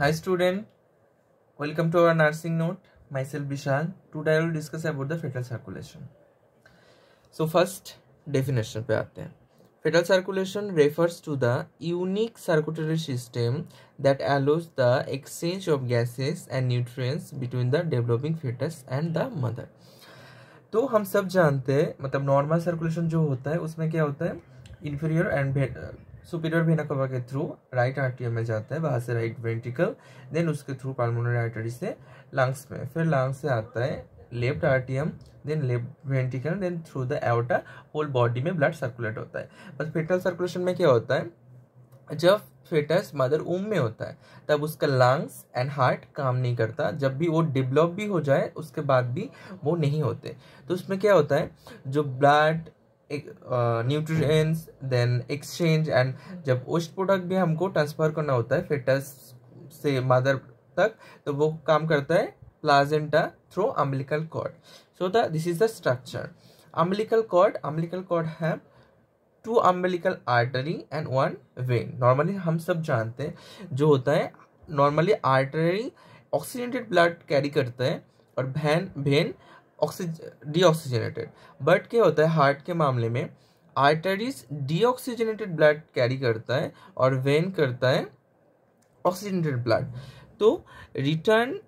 Hi student, welcome to our nursing note. Myself Vishal. Today I will discuss about the fetal circulation. So first definition पे आते हैं. Fetal circulation refers to the unique circulatory system that allows the exchange of gases and nutrients between the developing fetus and the mother. तो हम सब जानते हैं मतलब normal circulation जो होता है उसमें क्या होता है इन्फीरियर एंड सुपीरियर वेना कवा के थ्रू राइट आर्टियम में जाता है वहाँ से राइट वेंटिकल देन उसके थ्रू पार्मोनरी आर्टरी से लंग्स में फिर लंग्स से आता है लेफ्ट आर्टियम then left ventricle then through the aorta whole body में ब्लड सर्कुलेट होता है बस फेटल सर्कुलेशन में क्या होता है जब फेटस मदर उम में होता है तब उसका लंग्स एंड हार्ट काम नहीं करता जब भी वो डेवलप भी हो जाए उसके बाद भी वो नहीं होते तो उसमें क्या होता है जो blood nutrients then exchange and जब वेस्ट प्रोडक्ट भी हमको ट्रांसफ़र करना होता है फेटस से मदर तक तो वो काम करता है placenta through umbilical cord so the this is the structure umbilical cord umbilical cord है two umbilical artery and one vein normally हम सब जानते हैं जो होता है normally artery oxygenated blood carry करता है और भेन, भेन ऑक्सीज डीऑक्सीजनेटेड बट क्या होता है हार्ट के मामले में आर्टरीज डीऑक्सीजनेटेड ब्लड कैरी करता है और वेन करता है ऑक्सीजनेटेड ब्लड तो return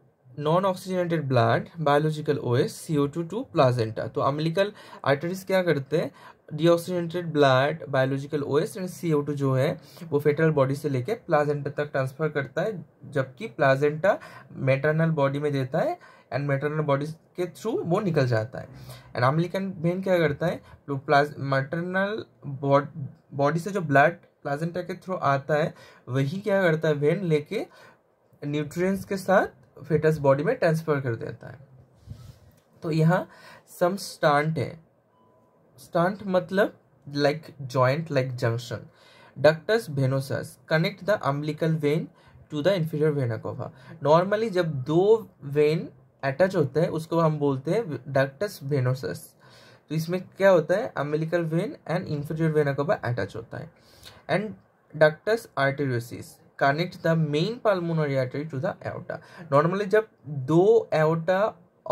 non oxygenated blood biological C O two to placenta तो अम्लिकल आर्टरीज क्या करते हैं deoxygenated blood biological OS and C O two जो है वो फेटरल बॉडी से लेके प्लाजेंटा तक ट्रांसफर करता है जबकि प्लाजेंटा मेटरनल बॉडी में देता है एंड मेटरनल बॉडीज के थ्रू वो निकल जाता है एंड अम्लिकन वेन क्या करता है मेटरनल बॉडी से जो ब्लड प्लाजेंटा के थ्रू आता है वही क्या करता है वेन लेके न्यूट्रिएंट्स के साथ फेटस बॉडी में ट्रांसफर कर देता है तो यहाँ सम स्टांट है स्टांट मतलब like joint like junction ductus venosus connect the umbilical vein to the inferior vena cava normally जब दो वेन अटैच होता है उसको हम बोलते हैं डक्टस वेनोसस तो इसमें क्या होता है umbilical vein and inferior vena का अटैच होता है and ductus arteriosus connect the main pulmonary artery to the aorta normally जब दो एओटा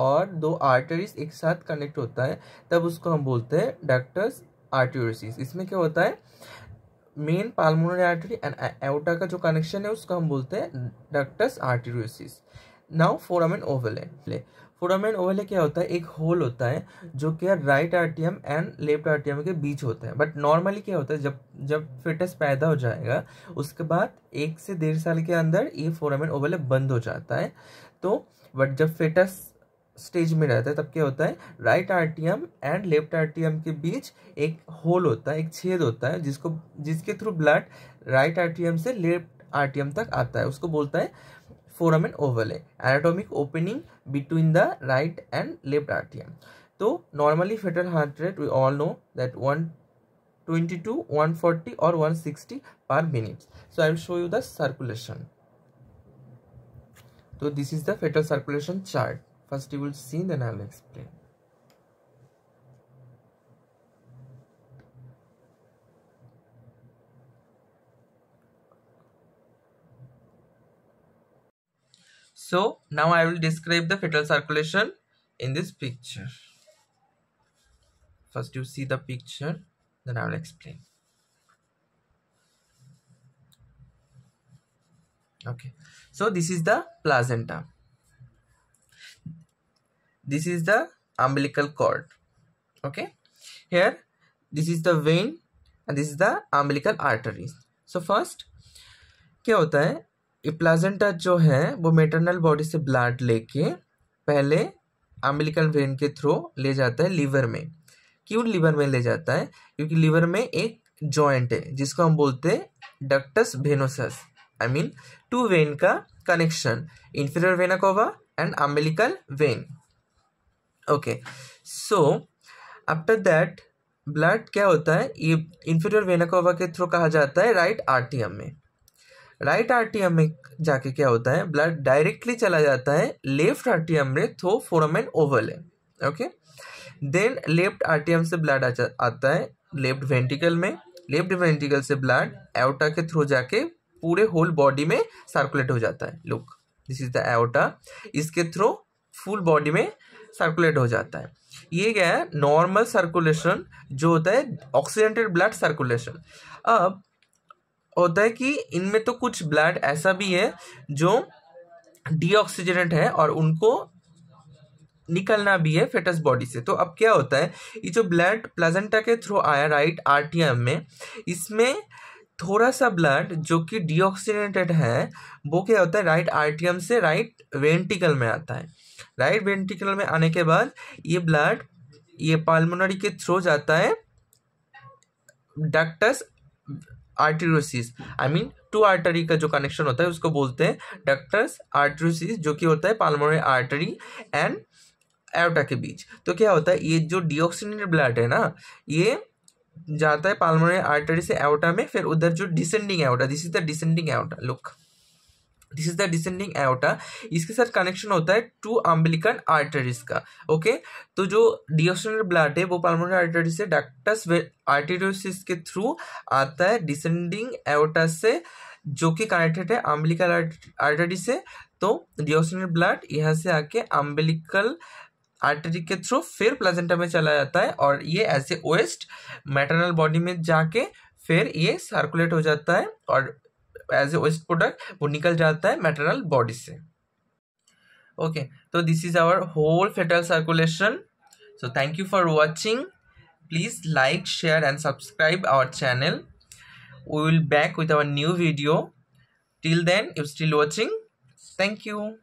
और दो आर्टरीज एक साथ कनेक्ट होता है तब उसको हम बोलते हैं डक्टस आर्टेरियोसिस इसमें क्या होता है main pulmonary artery and aorta का जो कनेक्शन है उसको हम बोलते हैं ductus arteriosus now foramen ओवले foramen ओवले क्या होता है एक होल होता है जो कि right RTM and left RTM के बीच होता है बट नॉर्मली क्या होता है जब जब फिटस पैदा हो जाएगा उसके बाद एक से डेढ़ साल के अंदर ये फोरामेन ओवले बंद हो जाता है तो बट जब फिटस स्टेज में रहता है तब क्या होता है right RTM and left RTM के बीच एक होल होता है एक छेद होता है जिसको जिसके थ्रू ब्लड राइट आरटीएम से लेफ्ट आरटीएम तक आता है उसको बोलता है foramen ovale, anatomic opening between the right and left atrium. So normally fetal heart rate we all know that 122, 140 or 160 per minute. So I will show you the circulation. So this is the fetal circulation chart. First you will see then I will explain. So now I will describe the fetal circulation in this picture. First you see the picture, then I will explain. Okay, so this is the placenta. This is the umbilical cord. Okay, here this is the vein and this is the umbilical artery. So first क्या होता है प्लाजेंटा जो है वो maternal body से blood लेके पहले umbilical when के थ्रू ले जाता है लीवर में क्यों लीवर में ले जाता है क्योंकि लीवर में एक जॉइंट है जिसको हम बोलते हैं ductus venosus I mean two vein का connection inferior vena cava and umbilical vein okay so after that blood क्या होता है ये इन्फीरियर वेना कोवा के थ्रू कहा जाता है राइट आर्टियम में राइट आरटीएम में जाके क्या होता है ब्लड डायरेक्टली चला जाता है लेफ्ट आरटीएम में थ्रो फोरमेन ओवल है ओके देन लेफ्ट आरटीएम से ब्लड आता है लेफ्ट वेंटिकल में लेफ्ट वेंटिकल से ब्लड एवटा के थ्रू जाके पूरे होल बॉडी में सर्कुलेट हो जाता है look this is the aorta इसके थ्रू फुल बॉडी में सर्कुलेट हो जाता है ये क्या है नॉर्मल सर्कुलेशन जो होता है ऑक्सीडेंटेड ब्लड सर्कुलेशन अब होता है कि इनमें तो कुछ ब्लड ऐसा भी है जो डीऑक्सीजनेट है और उनको निकलना भी है फेटस बॉडी से तो अब क्या होता है ये जो ब्लड प्लेजेंटा के थ्रू आया राइट आर में इसमें थोड़ा सा ब्लड जो कि डीऑक्सीनेटेड है वो क्या होता है राइट आर से राइट वेंटिकल में आता है राइट वेंटिकल में आने के बाद ये ब्लड ये पालमोनरी के थ्रू जाता है ductus arteriosus I mean two artery का जो कनेक्शन होता है उसको बोलते हैं डक्टर्स आर्टरोसिस जो कि होता है पालमोनरी आर्टरी एंड एवटा के बीच तो क्या होता है ये जो डिऑक्सीनेटेड ब्लड है ना ये जाता है पालमोनरी आर्टरी से एवटा में फिर उधर जो descending aorta this is the descending aorta look this is the descending aorta इसके साथ कनेक्शन होता है टू अम्बिलिकन आर्टरीज का ओके तो जो डिओशनल ब्लड है वो पल्मोनरी आर्टरी से डक्टस आर्टेरियोसिस के थ्रू आता है डिसेंडिंग एओटा से जो कि कनेक्टेड है अम्बिलिकल आर्टरी से तो डिओशनल ब्लड यहाँ से आके अम्बिलिकल आर्टरी के थ्रू फिर प्लेजेंटा में चला जाता है और ये ऐसे वेस्ट मैटरनल बॉडी में जाके फिर ये सर्कुलेट हो जाता है और एज ए वेस्ट प्रोडक्ट वो निकल जाता है मेटरल बॉडी से ओके तो this is our whole fetal circulation so thank you for watching please like share and subscribe our channel we will back with our new video till then you still watching thank you